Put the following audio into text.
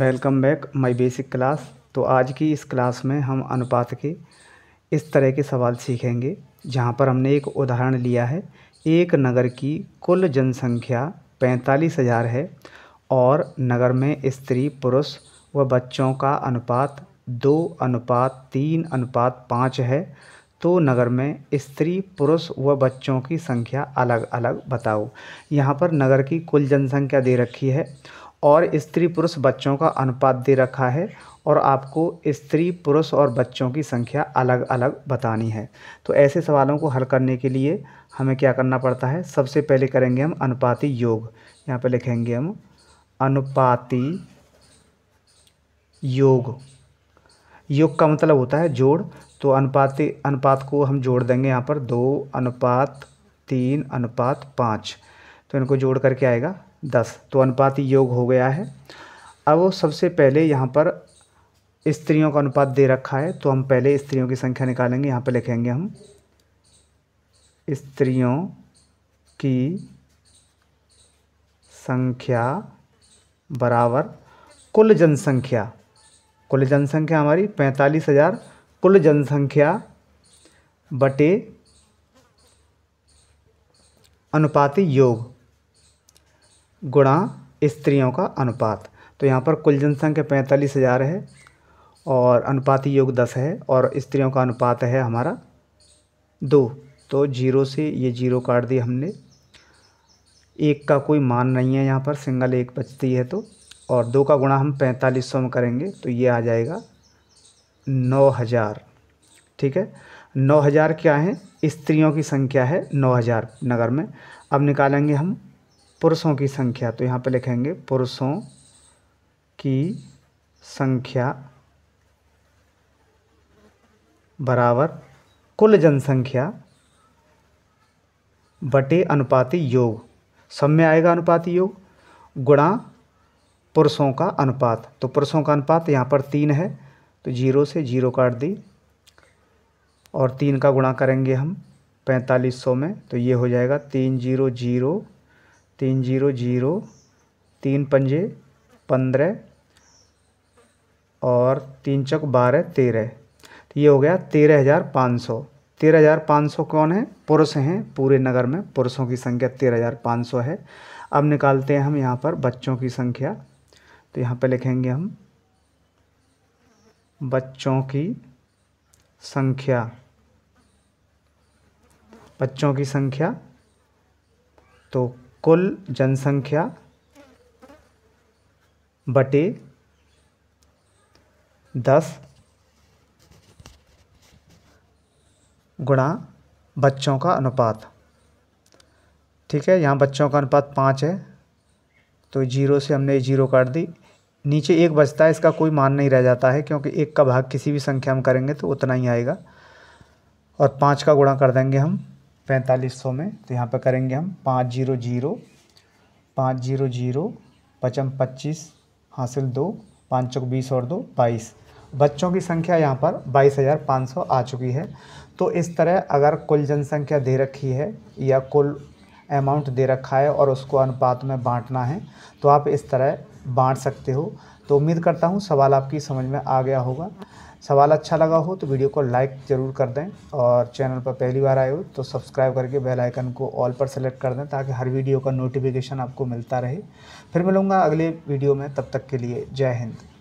welcome back my basic class तो आज की इस क्लास में हम अनुपात के इस तरह के सवाल सीखेंगे जहाँ पर हमने एक उदाहरण लिया है एक नगर की कुल जनसंख्या पैंतालीस हज़ार है और नगर में स्त्री पुरुष व बच्चों का अनुपात दो अनुपात तीन अनुपात पाँच है तो नगर में स्त्री पुरुष व बच्चों की संख्या अलग अलग बताओ यहाँ पर नगर की कुल जनसंख्या दे रखी है और स्त्री पुरुष बच्चों का अनुपात दे रखा है और आपको स्त्री पुरुष और बच्चों की संख्या अलग अलग बतानी है तो ऐसे सवालों को हल करने के लिए हमें क्या करना पड़ता है सबसे पहले करेंगे हम अनुपाती योग यहाँ पर लिखेंगे हम अनुपाती योग योग का मतलब होता है जोड़ तो अनुपाती अनुपात को हम जोड़ देंगे यहाँ पर दो अनुपात तीन अनुपात पाँच तो इनको जोड़ करके आएगा दस तो अनुपात योग हो गया है अब सबसे पहले यहाँ पर स्त्रियों का अनुपात दे रखा है तो हम पहले स्त्रियों की संख्या निकालेंगे यहाँ पर लिखेंगे हम स्त्रियों की संख्या बराबर कुल जनसंख्या कुल जनसंख्या हमारी पैंतालीस हज़ार कुल जनसंख्या बटे अनुपाति योग गुणा स्त्रियों का अनुपात तो यहाँ पर कुल जनसंख्या पैंतालीस हज़ार है और अनुपाती योग दस है और स्त्रियों का अनुपात है हमारा दो तो जीरो से ये जीरो काट दिया हमने एक का कोई मान नहीं है यहाँ पर सिंगल एक बचती है तो और दो का गुणा हम पैंतालीस सौ में करेंगे तो ये आ जाएगा नौ हज़ार ठीक है नौ हज़ार क्या है स्त्रियों की संख्या है नौ हज़ार नगर में अब निकालेंगे हम पुरुषों की संख्या तो यहाँ पे लिखेंगे पुरुषों की संख्या बराबर कुल जनसंख्या बटे अनुपाति योग सब में आएगा अनुपाति योग गुणा पुरुषों का अनुपात तो पुरुषों का अनुपात यहाँ पर तीन है तो जीरो से जीरो काट दी और तीन का गुणा करेंगे हम पैंतालीस सौ में तो ये हो जाएगा तीन जीरो जीरो तीन जीरो जीरो तीन पंजे पंद्रह और तीन चक बारह तेरह तो ये हो गया तेरह हज़ार पाँच सौ तेरह हज़ार पाँच सौ कौन है पुरुष हैं पूरे नगर में पुरुषों की संख्या तेरह हज़ार पाँच सौ है अब निकालते हैं हम यहाँ पर बच्चों की संख्या तो यहाँ पर लिखेंगे हम बच्चों की संख्या बच्चों की संख्या तो कुल जनसंख्या बटे दस गुणा बच्चों का अनुपात ठीक है यहाँ बच्चों का अनुपात पाँच है तो जीरो से हमने जीरो काट दी नीचे एक बचता है इसका कोई मान नहीं रह जाता है क्योंकि एक का भाग किसी भी संख्या में करेंगे तो उतना ही आएगा और पाँच का गुणा कर देंगे हम पैंतालीस सौ में तो यहाँ पर करेंगे हम पाँच जीरो जीरो पाँच जीरो जीरो पचम पच्चीस हासिल दो पाँच चौक बीस और दो बाईस बच्चों की संख्या यहाँ पर बाईस हज़ार पाँच सौ आ चुकी है तो इस तरह अगर कुल जनसंख्या दे रखी है या कुल अमाउंट दे रखा है और उसको अनुपात में बांटना है तो आप इस तरह बांट सकते हो तो उम्मीद करता हूँ सवाल आपकी समझ में आ गया होगा सवाल अच्छा लगा हो तो वीडियो को लाइक ज़रूर कर दें और चैनल पर पहली बार आए हो तो सब्सक्राइब करके बेल आइकन को ऑल पर सेलेक्ट कर दें ताकि हर वीडियो का नोटिफिकेशन आपको मिलता रहे फिर मिलूँगा अगले वीडियो में तब तक के लिए जय हिंद